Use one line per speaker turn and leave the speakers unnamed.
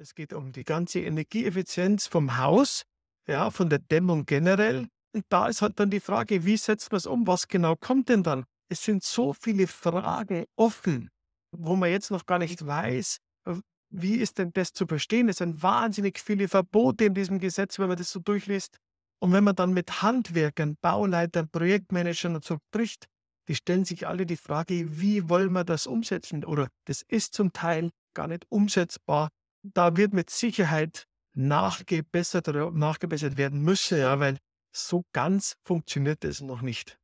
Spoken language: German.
Es geht um die ganze Energieeffizienz vom Haus, ja, von der Dämmung generell. Und da ist halt dann die Frage, wie setzt man es um? Was genau kommt denn dann? Es sind so viele Fragen offen, wo man jetzt noch gar nicht mhm. weiß, äh, wie ist denn das zu verstehen? Es sind wahnsinnig viele Verbote in diesem Gesetz, wenn man das so durchliest. Und wenn man dann mit Handwerkern, Bauleitern, Projektmanagern und so spricht, die stellen sich alle die Frage, wie wollen wir das umsetzen? Oder das ist zum Teil gar nicht umsetzbar, da wird mit Sicherheit nachgebessert oder nachgebessert werden müssen, ja, weil so ganz funktioniert es noch nicht.